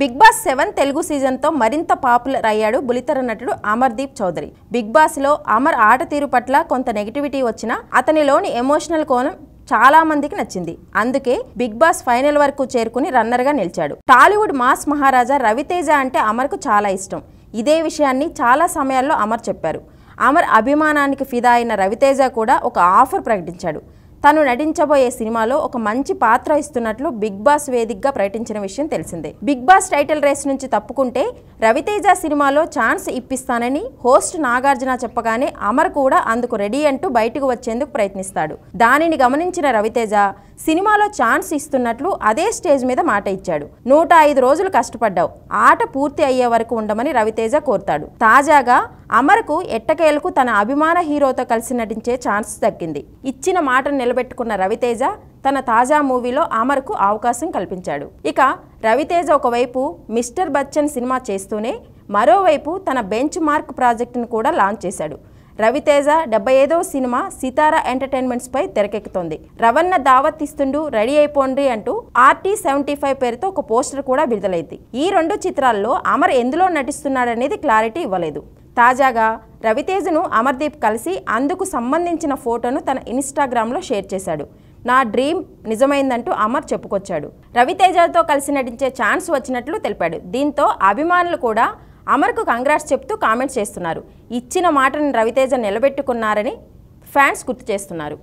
big boss seven Telugu సీజన్తో మరింత popular అయ్యాడు బులితెర నటుడు అమర్దీప్ చౌదరి బిగ్ బాస్లో అమర్ ఆట తీరు పట్ల కొంత నెగిటివిటీ వచ్చినా అతనిలోని ఎమోషనల్ కోణం చాలా మందికి నచ్చింది అందుకే బిగ్ బాస్ ఫైనల్ వరకు చేరుకుని రన్నర్గా నిలిచాడు టాలీవుడ్ మాస్ మహారాజా రవితేజ అంటే అమర్కు చాలా ఇష్టం ఇదే విషయాన్ని చాలా సమయాల్లో అమర్ చెప్పారు అమర్ అభిమానానికి ఫిదా అయిన రవితేజ కూడా ఒక ఆఫర్ ప్రకటించాడు తను నటించబోయే సినిమాలో ఒక మంచి పాత్ర ఇస్తున్నట్లు బిగ్ బాస్ వేదికగా ప్రకటించిన విషయం తెలిసిందే బిగ్ బాస్ టైటిల్ రేస్ నుంచి తప్పుకుంటే రవితేజ సినిమాలో ఛాన్స్ ఇప్పిస్తానని హోస్ట్ నాగార్జున చెప్పగానే అమర్ కూడా అందుకు రెడీ అంటూ బయటకు వచ్చేందుకు ప్రయత్నిస్తాడు దానిని గమనించిన రవితేజ సినిమాలో ఛాన్స్ ఇస్తున్నట్లు అదే స్టేజ్ మీద మాట ఇచ్చాడు నూట ఐదు రోజులు కష్టపడ్డావు ఆట పూర్తి అయ్యే వరకు ఉండమని రవితేజ కోరుతాడు తాజాగా అమరకు ఎట్టకేలకు తన అభిమాన హీరోతో కలిసి నటించే ఛాన్స్ దక్కింది ఇచ్చిన మాటను నిలబెట్టుకున్న రవితేజ తన తాజా మూవీలో అమర్కు అవకాశం కల్పించాడు ఇక రవితేజ ఒకవైపు మిస్టర్ బచ్చన్ సినిమా చేస్తూనే మరోవైపు తన బెంచ్ మార్క్ ప్రాజెక్టును కూడా లాంచ్ చేశాడు రవితేజ డెబ్బై ఐదవ సినిమా సితారా ఎంటర్టైన్మెంట్స్పై తెరకెక్కుతోంది రవన్న దావత్ ఇస్తుండు రెడీ అయిపోండి అంటూ ఆర్టీ సెవెంటీ ఫైవ్ పేరుతో ఒక పోస్టర్ కూడా విడుదలైంది ఈ రెండు చిత్రాల్లో అమర్ ఎందులో నటిస్తున్నాడనేది క్లారిటీ ఇవ్వలేదు తాజాగా రవితేజను అమర్దీప్ కలిసి అందుకు సంబంధించిన ఫోటోను తన ఇన్స్టాగ్రామ్లో షేర్ చేశాడు నా డ్రీమ్ నిజమైందంటూ అమర్ చెప్పుకొచ్చాడు రవితేజతో కలిసి నటించే ఛాన్స్ వచ్చినట్లు తెలిపాడు దీంతో అభిమానులు కూడా అమర్కు కంగ్రాట్స్ చెప్తూ కామెంట్స్ చేస్తున్నారు ఇచ్చిన మాటను రవితేజ నిలబెట్టుకున్నారని ఫ్యాన్స్ గుర్తు చేస్తున్నారు